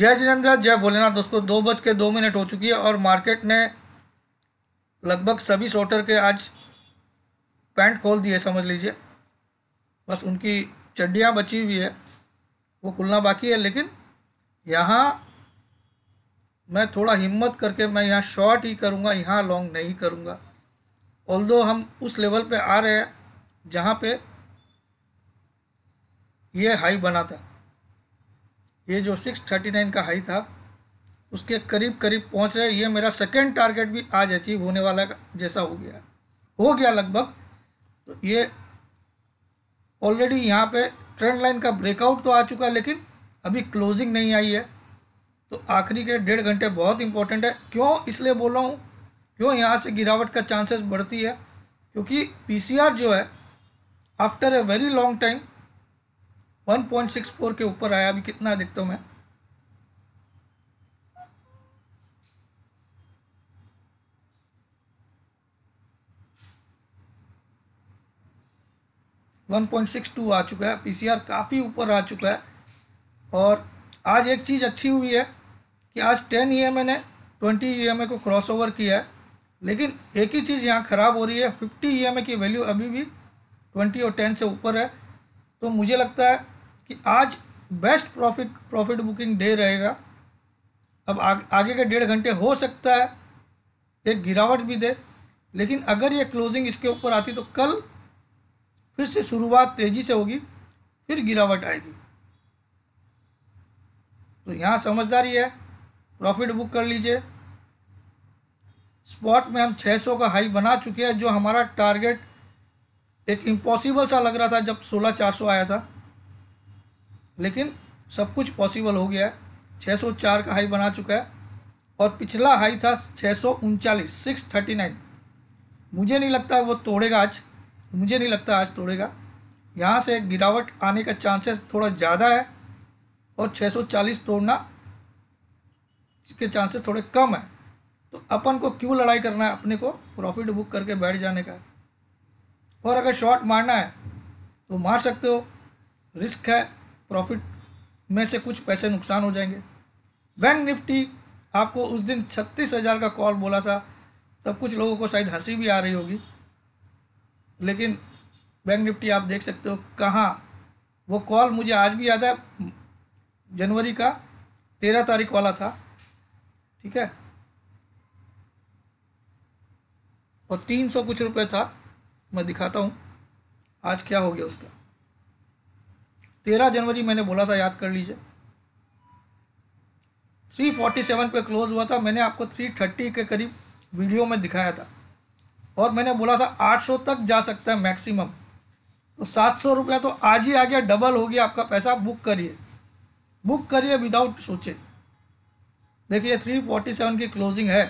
जय जिनेन्द्र जय भोलेनाथ दोस्तों दो बज के दो मिनट हो चुकी है और मार्केट ने लगभग सभी शॉर्टर के आज पैंट खोल दिए समझ लीजिए बस उनकी चड्डियाँ बची हुई है वो खुलना बाकी है लेकिन यहाँ मैं थोड़ा हिम्मत करके मैं यहाँ शॉर्ट ही करूँगा यहाँ लॉन्ग नहीं करूँगा ऑल हम उस लेवल पे आ रहे हैं जहाँ पे ये हाई बना था ये जो सिक्स थर्टी नाइन का हाई था उसके करीब करीब पहुंच रहे ये मेरा सेकेंड टारगेट भी आज अचीव होने वाला जैसा हो गया हो गया लगभग तो ये ऑलरेडी यहाँ पे ट्रेंड लाइन का ब्रेकआउट तो आ चुका है लेकिन अभी क्लोजिंग नहीं आई है तो आखिरी के डेढ़ घंटे बहुत इंपॉर्टेंट है क्यों इसलिए बोल रहा हूँ क्यों यहाँ से गिरावट का चांसेस बढ़ती है क्योंकि पीसीआर जो है after a very long time 1.64 के ऊपर आया अभी कितना अधिकतम है वन पॉइंट सिक्स टू आ चुका है पीसीआर काफ़ी ऊपर आ चुका है और आज एक चीज़ अच्छी हुई है कि आज टेन ई e ने ट्वेंटी ई e को क्रॉस ओवर किया है लेकिन एक ही चीज़ यहाँ ख़राब हो रही है फिफ्टी ई e की वैल्यू अभी भी ट्वेंटी और टेन से ऊपर है तो मुझे लगता है कि आज best profit profit booking day रहेगा अब आ, आगे के डेढ़ घंटे हो सकता है एक गिरावट भी दे लेकिन अगर ये क्लोजिंग इसके ऊपर आती तो कल फिर से शुरुआत तेज़ी से होगी फिर गिरावट आएगी तो यहाँ समझदारी है प्रॉफिट बुक कर लीजिए स्पॉट में हम 600 का हाई बना चुके हैं जो हमारा टारगेट एक इम्पॉसिबल सा लग रहा था जब 16400 आया था लेकिन सब कुछ पॉसिबल हो गया है छः का हाई बना चुका है और पिछला हाई था छः सौ उनचालीस सिक्स थर्टी नाइन मुझे नहीं लगता वो तोड़ेगा आज मुझे नहीं लगता आज तोड़ेगा यहाँ से गिरावट आने का चांसेस थोड़ा ज़्यादा है और 640 तोड़ना के चांसेस थोड़े कम है तो अपन को क्यों लड़ाई करना है अपने को प्रॉफिट बुक करके बैठ जाने का और अगर शॉर्ट मारना है तो मार सकते हो रिस्क है प्रॉफिट में से कुछ पैसे नुकसान हो जाएंगे बैंक निफ्टी आपको उस दिन छत्तीस हज़ार का कॉल बोला था तब कुछ लोगों को शायद हंसी भी आ रही होगी लेकिन बैंक निफ्टी आप देख सकते हो कहाँ वो कॉल मुझे आज भी याद है जनवरी का तेरह तारीख वाला था ठीक है और तीन सौ कुछ रुपए था मैं दिखाता हूँ आज क्या हो गया उसका तेरह जनवरी मैंने बोला था याद कर लीजिए थ्री फोर्टी सेवन पर क्लोज़ हुआ था मैंने आपको थ्री थर्टी के करीब वीडियो में दिखाया था और मैंने बोला था आठ सौ तक जा सकता है मैक्सिमम तो सात सौ रुपया तो आज ही आ गया डबल हो गया आपका पैसा बुक करिए बुक करिए विदाउट सोचे देखिए थ्री फोर्टी सेवन की क्लोजिंग है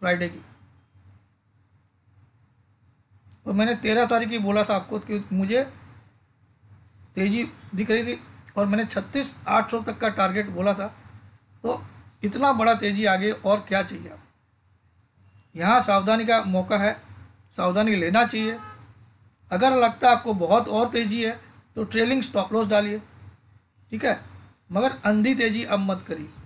फ्राइडे की और तो मैंने तेरह तारीख की बोला था आपको कि मुझे तेज़ी दिख रही थी और मैंने छत्तीस आठ सौ तक का टारगेट बोला था तो इतना बड़ा तेज़ी आगे और क्या चाहिए आप यहाँ सावधानी का मौका है सावधानी लेना चाहिए अगर लगता आपको बहुत और तेज़ी है तो ट्रेलिंग स्टॉप लॉस डालिए ठीक है मगर अंधी तेज़ी अब मत करिए